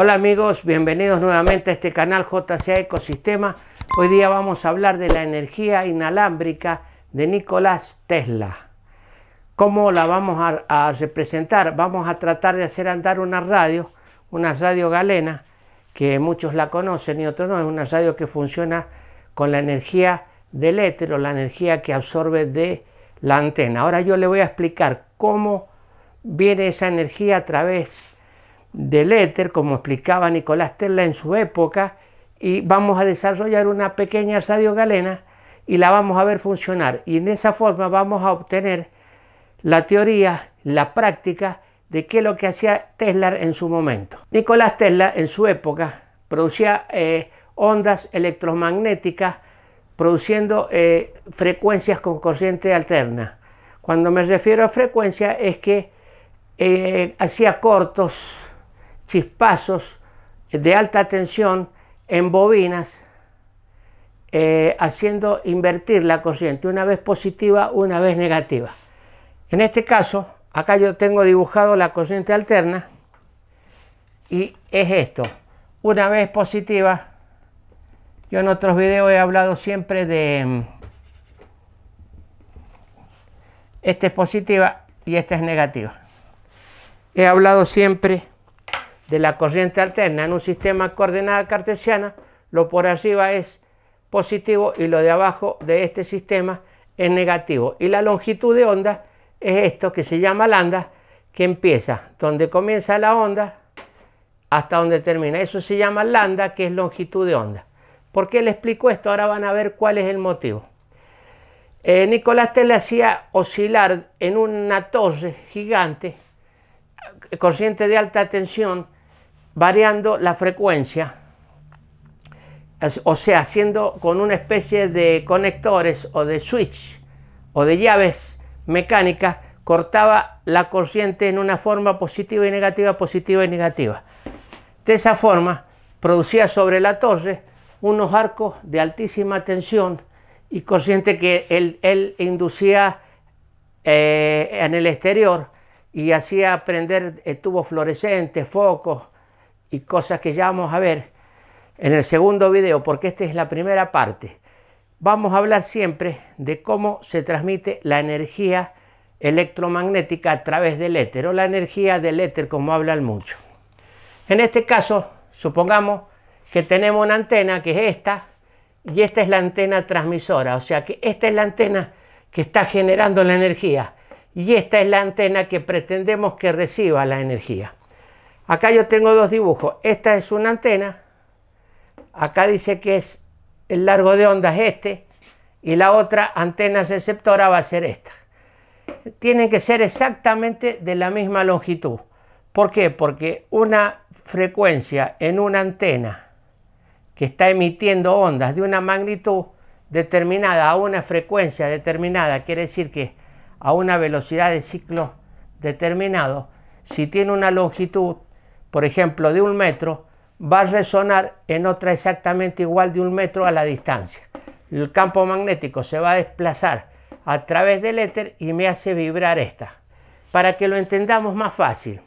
Hola amigos, bienvenidos nuevamente a este canal JCA Ecosistema. Hoy día vamos a hablar de la energía inalámbrica de Nicolás Tesla. ¿Cómo la vamos a, representar? Vamos a tratar de hacer andar una radio, una radio galena, que muchos la conocen y otros no. Es una radio que funciona con la energía del éter la energía que absorbe de la antena. Ahora yo le voy a explicar cómo viene esa energía a través del éter, como explicaba Nicolás Tesla en su época, y vamos a desarrollar una pequeña galena y la vamos a ver funcionar. Y en esa forma vamos a obtener la teoría, la práctica de qué es lo que hacía Tesla en su momento. Nicolás Tesla en su época producía eh, ondas electromagnéticas produciendo eh, frecuencias con corriente alterna. Cuando me refiero a frecuencia es que eh, hacía cortos chispazos de alta tensión en bobinas, eh, haciendo invertir la corriente, una vez positiva, una vez negativa. En este caso, acá yo tengo dibujado la corriente alterna y es esto, una vez positiva, yo en otros videos he hablado siempre de... Mm, esta es positiva y esta es negativa. He hablado siempre de la corriente alterna en un sistema coordenada cartesiana, lo por arriba es positivo y lo de abajo de este sistema es negativo. Y la longitud de onda es esto que se llama lambda, que empieza donde comienza la onda hasta donde termina. Eso se llama lambda, que es longitud de onda. ¿Por qué le explico esto? Ahora van a ver cuál es el motivo. Eh, Nicolás Tesla hacía oscilar en una torre gigante, corriente de alta tensión, variando la frecuencia, o sea, haciendo con una especie de conectores o de switch o de llaves mecánicas, cortaba la corriente en una forma positiva y negativa, positiva y negativa. De esa forma, producía sobre la torre unos arcos de altísima tensión y corriente que él, inducía eh, en el exterior y hacía prender eh, tubos fluorescentes, focos, y cosas que ya vamos a ver en el segundo video, porque esta es la primera parte. Vamos a hablar siempre de cómo se transmite la energía electromagnética a través del éter o la energía del éter como hablan mucho. En este caso, supongamos que tenemos una antena que es esta y esta es la antena transmisora, o sea que esta es la antena que está generando la energía y esta es la antena que pretendemos que reciba la energía. Acá yo tengo dos dibujos. Esta es una antena. Acá dice que es el largo de onda es este. Y la otra antena receptora va a ser esta. Tienen que ser exactamente de la misma longitud. ¿Por qué? Porque una frecuencia en una antena que está emitiendo ondas de una magnitud determinada a una frecuencia determinada, quiere decir que a una velocidad de ciclo determinado, si tiene una longitud por ejemplo, de un metro, va a resonar en otra exactamente igual de un metro a la distancia. El campo magnético se va a desplazar a través del éter y me hace vibrar esta. Para que lo entendamos más fácil,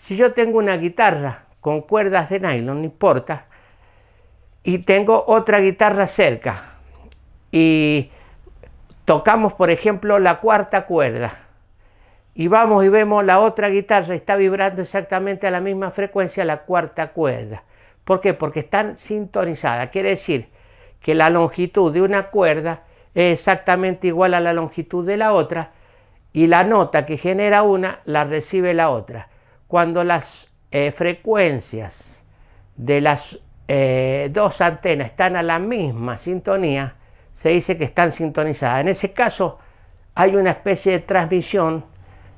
si yo tengo una guitarra con cuerdas de nylon, no importa, y tengo otra guitarra cerca y tocamos, por ejemplo, la cuarta cuerda, y vamos y vemos la otra guitarra está vibrando exactamente a la misma frecuencia la cuarta cuerda. ¿Por qué? Porque están sintonizadas. Quiere decir que la longitud de una cuerda es exactamente igual a la longitud de la otra y la nota que genera una la recibe la otra. Cuando las eh, frecuencias de las eh, dos antenas están a la misma sintonía, se dice que están sintonizadas. En ese caso hay una especie de transmisión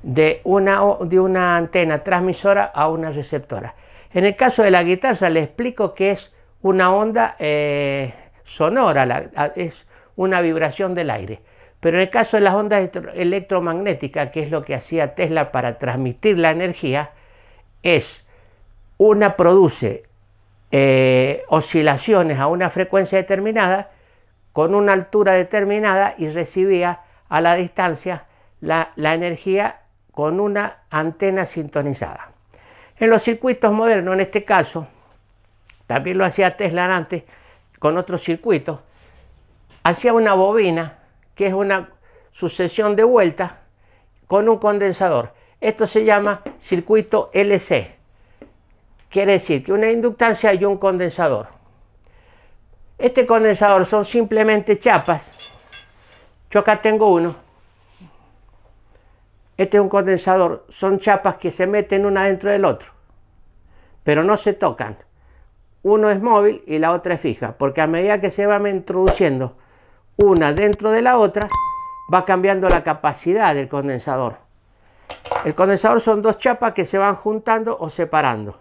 de una, de una antena transmisora a una receptora. En el caso de la guitarra le explico que es una onda eh, sonora, es una vibración del aire. Pero en el caso de las ondas electromagnéticas, que es lo que hacía Tesla para transmitir la energía, es una produce eh, oscilaciones a una frecuencia determinada con una altura determinada y recibía a la distancia la, la energía con una antena sintonizada. En los circuitos modernos, en este caso, también lo hacía Tesla antes con otros circuitos, hacía una bobina, que es una sucesión de vueltas, con un condensador. Esto se llama circuito LC. Quiere decir que una inductancia y un condensador. Este condensador son simplemente chapas. Yo acá tengo uno este es un condensador, son chapas que se meten una dentro del otro, pero no se tocan. Uno es móvil y la otra es fija, porque a medida que se van introduciendo una dentro de la otra, va cambiando la capacidad del condensador. El condensador son dos chapas que se van juntando o separando.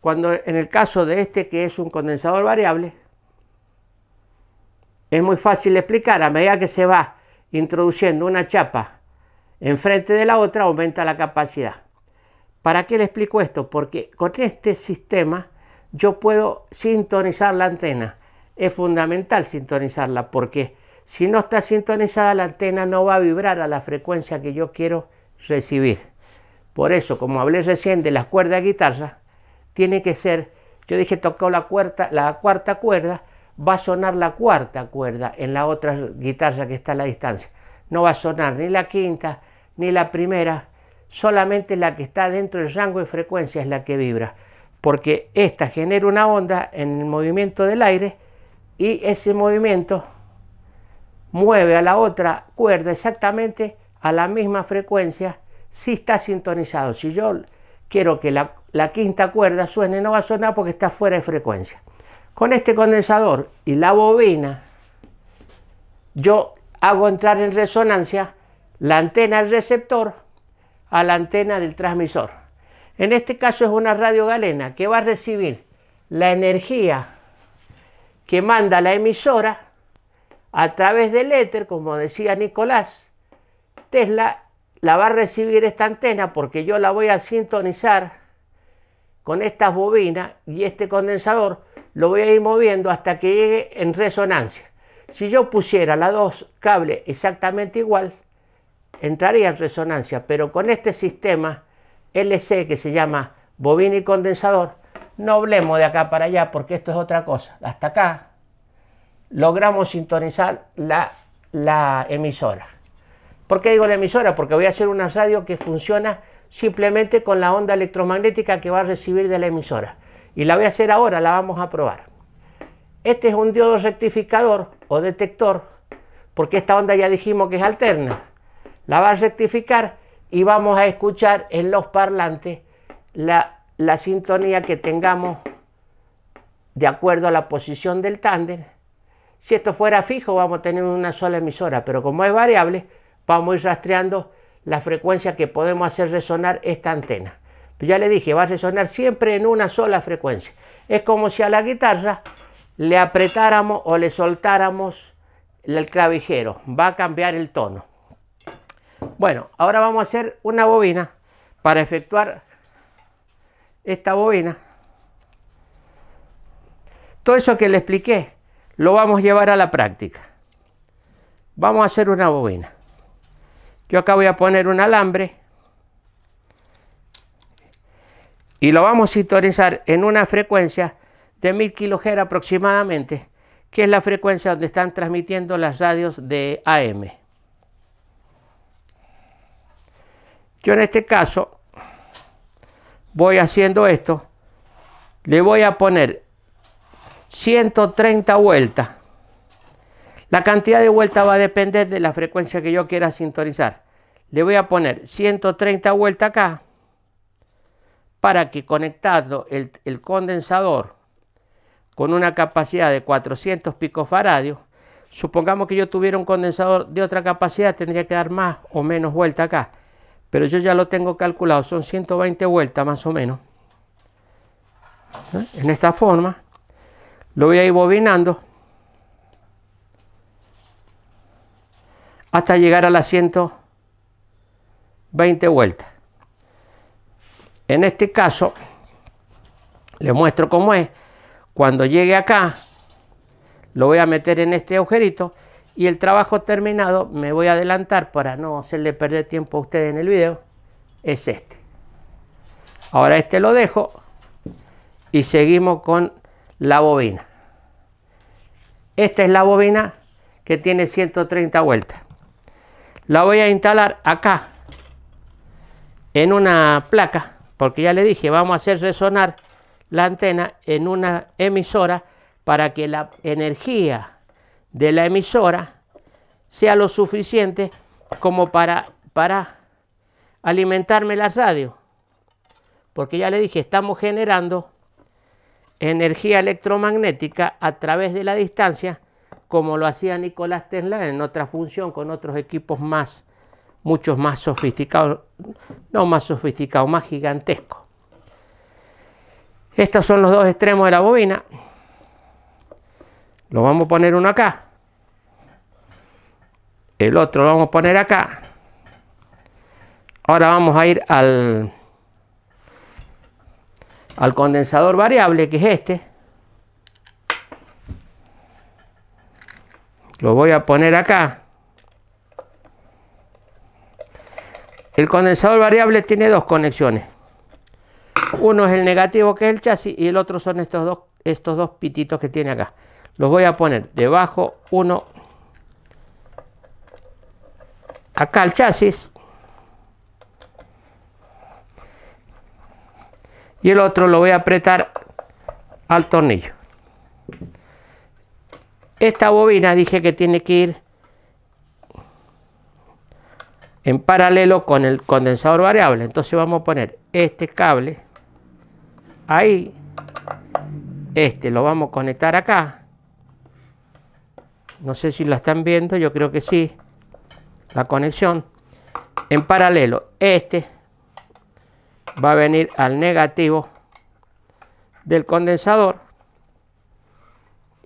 Cuando en el caso de este que es un condensador variable, es muy fácil explicar, a medida que se va introduciendo una chapa enfrente de la otra aumenta la capacidad. ¿Para qué le explico esto? Porque con este sistema yo puedo sintonizar la antena. Es fundamental sintonizarla porque si no está sintonizada la antena no va a vibrar a la frecuencia que yo quiero recibir. Por eso, como hablé recién de las cuerdas de guitarra, tiene que ser, yo dije tocó la, cuarta, la cuarta cuerda, va a sonar la cuarta cuerda en la otra guitarra que está a la distancia. No va a sonar ni la quinta, ni la primera, solamente la que está dentro del rango de frecuencia es la que vibra, porque esta genera una onda en el movimiento del aire y ese movimiento mueve a la otra cuerda exactamente a la misma frecuencia si está sintonizado. Si yo quiero que la, la quinta cuerda suene, no va a sonar porque está fuera de frecuencia. Con este condensador y la bobina, yo hago entrar en resonancia la antena del receptor a la antena del transmisor. En este caso es una radio galena que va a recibir la energía que manda la emisora a través del éter, como decía Nicolás Tesla, la va a recibir esta antena porque yo la voy a sintonizar con estas bobinas y este condensador lo voy a ir moviendo hasta que llegue en resonancia. Si yo pusiera las dos cables exactamente igual, entraría en resonancia, pero con este sistema LC que se llama bobina y condensador, no hablemos de acá para allá porque esto es otra cosa. Hasta acá logramos sintonizar la, la emisora. ¿Por qué digo la emisora? Porque voy a hacer una radio que funciona simplemente con la onda electromagnética que va a recibir de la emisora. Y la voy a hacer ahora, la vamos a probar. Este es un diodo rectificador o detector, porque esta onda ya dijimos que es alterna. La va a rectificar y vamos a escuchar en los parlantes la, la sintonía que tengamos de acuerdo a la posición del tándem. Si esto fuera fijo, vamos a tener una sola emisora, pero como es variable, vamos a ir rastreando la frecuencia que podemos hacer resonar esta antena. ya le dije, va a resonar siempre en una sola frecuencia. Es como si a la guitarra le apretáramos o le soltáramos el clavijero, va a cambiar el tono. Bueno, ahora vamos a hacer una bobina para efectuar esta bobina. Todo eso que le expliqué lo vamos a llevar a la práctica. Vamos a hacer una bobina. Yo acá voy a poner un alambre y lo vamos a sintonizar en una frecuencia de 1000 kHz aproximadamente, que es la frecuencia donde están transmitiendo las radios de AM. Yo en este caso voy haciendo esto. Le voy a poner 130 vueltas. La cantidad de vueltas va a depender de la frecuencia que yo quiera sintonizar. Le voy a poner 130 vueltas acá para que conectado el, condensador con una capacidad de 400 picofaradios, supongamos que yo tuviera un condensador de otra capacidad, tendría que dar más o menos vuelta acá pero yo ya lo tengo calculado, son 120 vueltas más o menos. ¿eh? En esta forma, lo voy a ir bobinando hasta llegar a las 120 vueltas. En este caso, le muestro cómo es. Cuando llegue acá, lo voy a meter en este agujerito y el trabajo terminado, me voy a adelantar para no hacerle perder tiempo a ustedes en el video, es este. Ahora este lo dejo y seguimos con la bobina. Esta es la bobina que tiene 130 vueltas. La voy a instalar acá en una placa, porque ya le dije, vamos a hacer resonar la antena en una emisora para que la energía de la emisora sea lo suficiente como para, para alimentarme la radio. Porque ya le dije, estamos generando energía electromagnética a través de la distancia, como lo hacía Nicolás Tesla en otra función con otros equipos más, muchos más sofisticados, no más sofisticados, más gigantescos. Estos son los dos extremos de la bobina. Lo vamos a poner uno acá. El otro lo vamos a poner acá. Ahora vamos a ir al, al condensador variable, que es este. Lo voy a poner acá. El condensador variable tiene dos conexiones. Uno es el negativo, que es el chasis, y el otro son estos dos, estos dos pititos que tiene acá los voy a poner debajo uno acá al chasis y el otro lo voy a apretar al tornillo esta bobina dije que tiene que ir en paralelo con el condensador variable entonces vamos a poner este cable ahí este lo vamos a conectar acá no sé si la están viendo, yo creo que sí, la conexión. En paralelo, este va a venir al negativo del condensador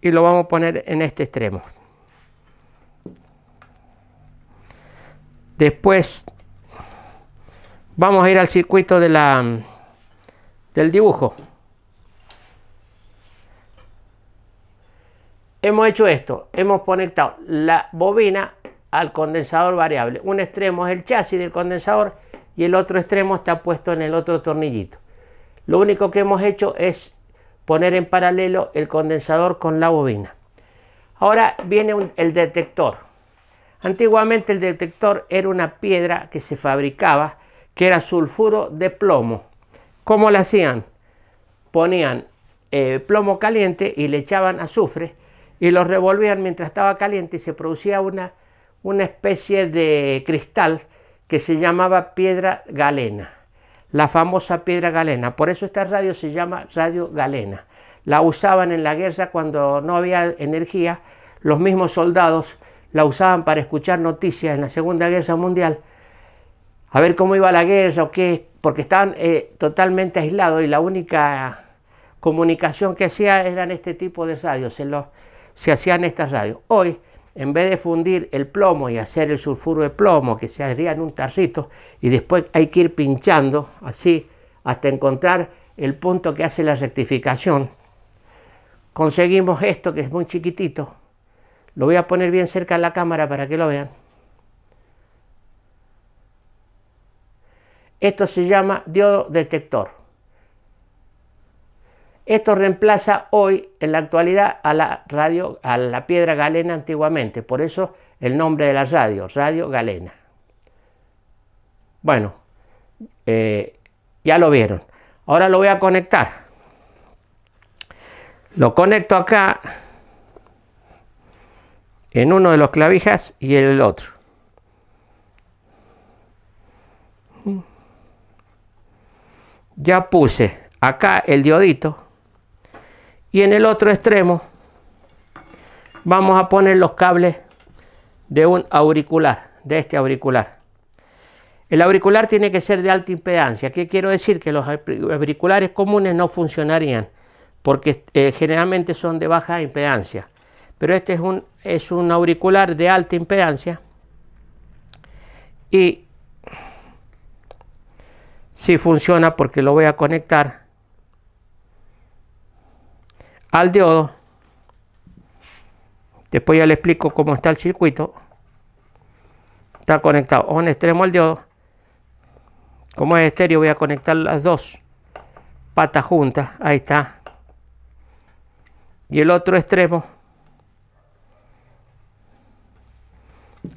y lo vamos a poner en este extremo. Después vamos a ir al circuito de la, mm, del dibujo. Hemos hecho esto, hemos conectado la bobina al condensador variable. Un extremo es el chasis del condensador y el otro extremo está puesto en el otro tornillito. Lo único que hemos hecho es poner en paralelo el condensador con la bobina. Ahora viene el detector. Antiguamente el detector era una piedra que se fabricaba que era sulfuro de plomo. ¿Cómo lo hacían? Ponían eh, plomo caliente y le echaban azufre y los revolvían mientras estaba caliente y se producía una, una especie de cristal que se llamaba piedra galena, la famosa piedra galena. Por eso esta radio se llama radio galena. La usaban en la guerra cuando no había energía, los mismos soldados la usaban para escuchar noticias en la Segunda Guerra Mundial, a ver cómo iba la guerra o qué, porque estaban eh, totalmente aislados y la única comunicación que hacía eran este tipo de radios se hacían estas radios. Hoy, en vez de fundir el plomo y hacer el sulfuro de plomo que se haría en un tarrito y después hay que ir pinchando así hasta encontrar el punto que hace la rectificación, conseguimos esto que es muy chiquitito. Lo voy a poner bien cerca de la cámara para que lo vean. Esto se llama diodo detector. Esto reemplaza hoy, en la actualidad, a la radio, a la piedra galena antiguamente, por eso el nombre de la radio, Radio Galena. Bueno, eh, ya lo vieron. Ahora lo voy a conectar. Lo conecto acá en uno de los clavijas y en el otro. Ya puse acá el diodito y en el otro extremo vamos a poner los cables de un auricular, de este auricular. El auricular tiene que ser de alta impedancia. ¿Qué quiero decir? Que los auriculares comunes no funcionarían porque eh, generalmente son de baja impedancia. Pero este es un, es un auricular de alta impedancia y si sí funciona porque lo voy a conectar al diodo. Después ya le explico cómo está el circuito. Está conectado a un extremo al diodo. Como es estéreo, voy a conectar las dos patas juntas. Ahí está. Y el otro extremo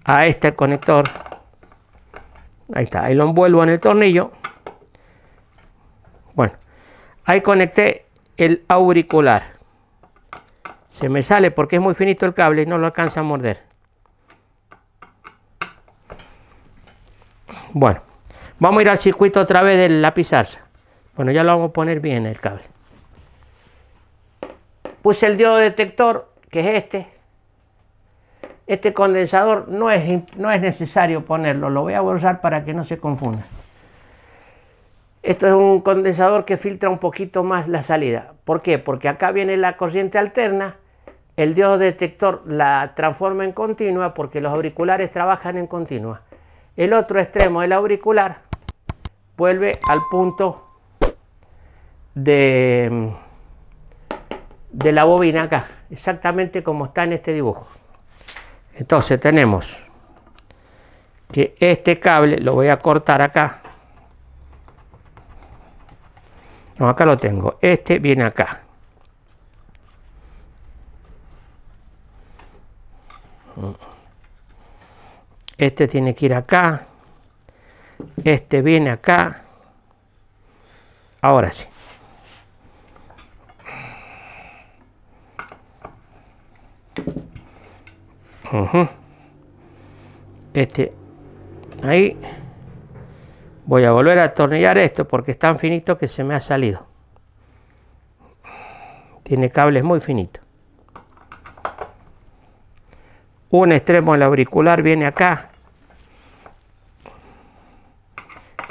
a este conector. Ahí está. Ahí lo envuelvo en el tornillo. Bueno, ahí conecté el auricular. Se me sale porque es muy finito el cable y no lo alcanza a morder. Bueno, vamos a ir al circuito otra vez del pizarra. Bueno, ya lo vamos a poner bien el cable. Puse el diodo detector, que es este. Este condensador no es, no es necesario ponerlo, lo voy a borrar para que no se confunda. Esto es un condensador que filtra un poquito más la salida. ¿Por qué? Porque acá viene la corriente alterna, el diodo detector la transforma en continua porque los auriculares trabajan en continua. El otro extremo del auricular vuelve al punto de, de la bobina acá, exactamente como está en este dibujo. Entonces tenemos que este cable, lo voy a cortar acá, No, acá lo tengo. Este viene acá. Este tiene que ir acá. Este viene acá. Ahora sí. Este ahí voy a volver a atornillar esto porque es tan finito que se me ha salido tiene cables muy finitos un extremo del auricular viene acá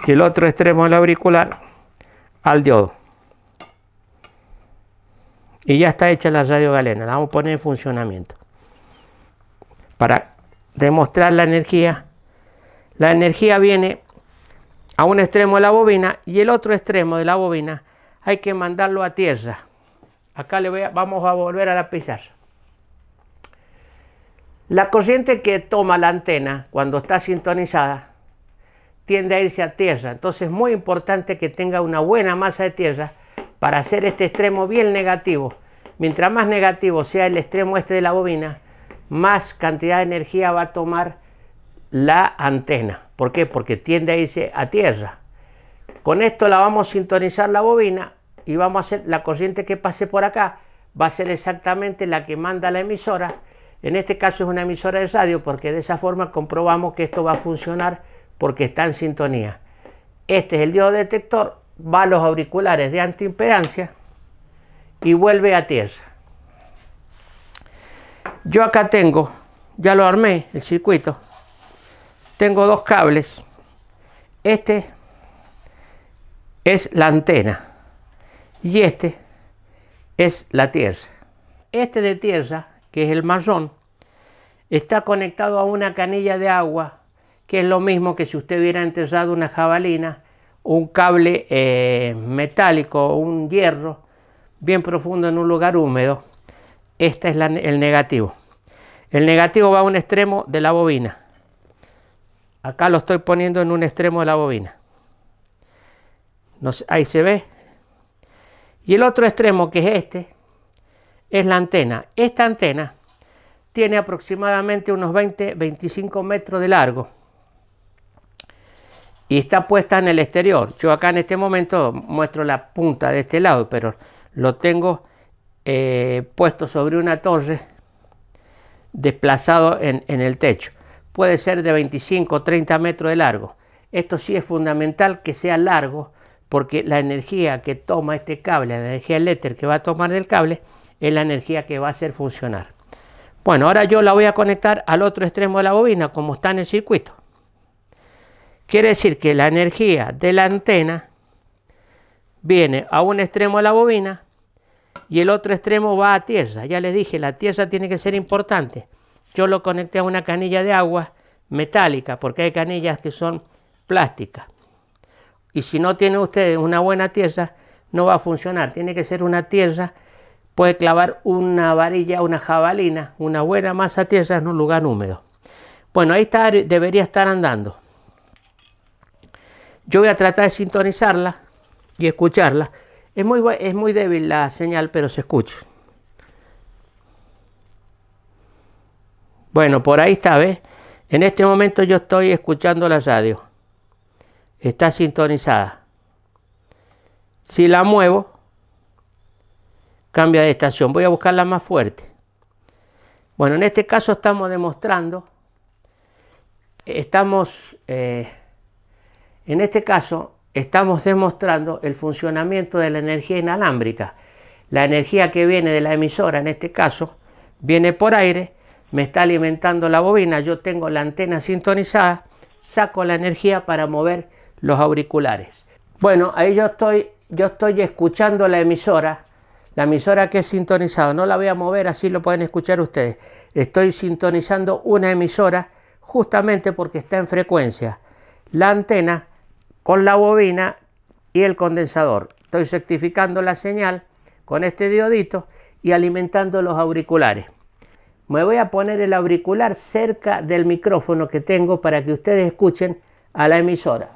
y el otro extremo del auricular al diodo y ya está hecha la radio galena la vamos a poner en funcionamiento para demostrar la energía la energía viene a un extremo de la bobina y el otro extremo de la bobina hay que mandarlo a tierra. Acá le voy vamos a volver a la pizarra. La corriente que toma la antena cuando está sintonizada tiende a irse a tierra, entonces es muy importante que tenga una buena masa de tierra para hacer este extremo bien negativo. Mientras más negativo sea el extremo este de la bobina, más cantidad de energía va a tomar la antena. ¿Por qué? Porque tiende a irse a tierra. Con esto la vamos a sintonizar la bobina y vamos a hacer la corriente que pase por acá va a ser exactamente la que manda la emisora. En este caso es una emisora de radio porque de esa forma comprobamos que esto va a funcionar porque está en sintonía. Este es el diodo detector, va a los auriculares de antiimpedancia y vuelve a tierra. Yo acá tengo, ya lo armé, el circuito tengo dos cables. Este es la antena y este es la tierra. Este de tierra, que es el marrón, está conectado a una canilla de agua, que es lo mismo que si usted hubiera enterrado una jabalina, un cable eh, metálico o un hierro, bien profundo en un lugar húmedo. Este es el negativo. El negativo va a un extremo de la bobina. Acá lo estoy poniendo en un extremo de la bobina. ahí se ve. Y el otro extremo, que es este, es la antena. Esta antena tiene aproximadamente unos 20-25 metros de largo. Y está puesta en el exterior. Yo acá en este momento muestro la punta de este lado, pero lo tengo eh, puesto sobre una torre desplazado en el techo puede ser de 25 o 30 metros de largo. Esto sí es fundamental que sea largo porque la energía que toma este cable, la energía del éter que va a tomar del cable, es la energía que va a hacer funcionar. Bueno, ahora yo la voy a conectar al otro extremo de la bobina como está en el circuito. Quiere decir que la energía de la antena viene a un extremo de la bobina y el otro extremo va a tierra. Ya les dije, la tierra tiene que ser importante yo lo conecté a una canilla de agua metálica, porque hay canillas que son plásticas. Y si no tiene ustedes una buena tierra, no va a funcionar. Tiene que ser una tierra, puede clavar una varilla, una jabalina, una buena masa tierra en un lugar húmedo. Bueno, ahí está, debería estar andando. Yo voy a tratar de sintonizarla y escucharla. Es muy, es muy débil la señal, pero se escucha. Bueno, por ahí está, ¿ves? En este momento yo estoy escuchando la radio. Está sintonizada. Si la muevo, cambia de estación. Voy a buscarla más fuerte. Bueno, en este caso estamos demostrando, estamos, eh, en este caso estamos demostrando el funcionamiento de la energía inalámbrica. La energía que viene de la emisora, en este caso, viene por aire me está alimentando la bobina, yo tengo la antena sintonizada, saco la energía para mover los auriculares. Bueno, ahí yo estoy, yo estoy escuchando la emisora, la emisora que he sintonizado, no la voy a mover, así lo pueden escuchar ustedes. Estoy sintonizando una emisora justamente porque está en frecuencia. La antena con la bobina y el condensador. Estoy certificando la señal con este diodito y alimentando los auriculares me voy a poner el auricular cerca del micrófono que tengo para que ustedes escuchen a la emisora.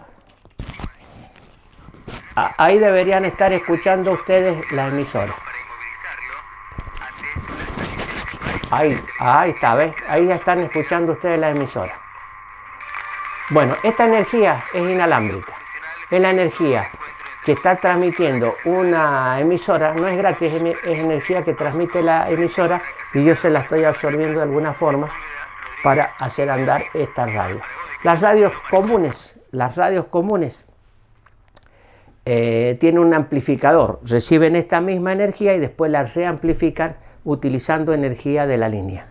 Ahí deberían estar escuchando ustedes la emisora. Ahí, ahí está, ¿ves? Ahí ya están escuchando ustedes la emisora. Bueno, esta energía es inalámbrica. Es la energía que está transmitiendo una emisora, no es gratis, es energía que transmite la emisora y yo se la estoy absorbiendo de alguna forma para hacer andar estas Las radios comunes, las radios comunes eh, tienen un amplificador, reciben esta misma energía y después la reamplifican utilizando energía de la línea.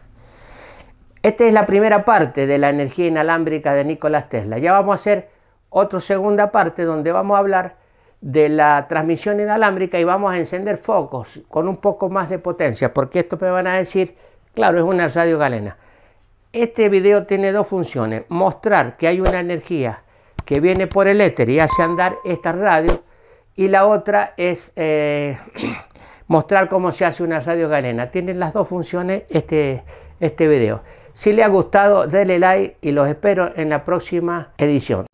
Esta es la primera parte de la energía inalámbrica de Nikola Tesla. Ya vamos a hacer otra segunda parte donde vamos a hablar de la transmisión inalámbrica y vamos a encender focos con un poco más de potencia, porque esto me van a decir, claro, es una radio galena. Este video tiene dos funciones, mostrar que hay una energía que viene por el éter y hace andar esta radio, y la otra es eh, mostrar cómo se hace una radio galena. Tienen las dos funciones este, este video. Si le ha gustado, denle like y los espero en la próxima edición.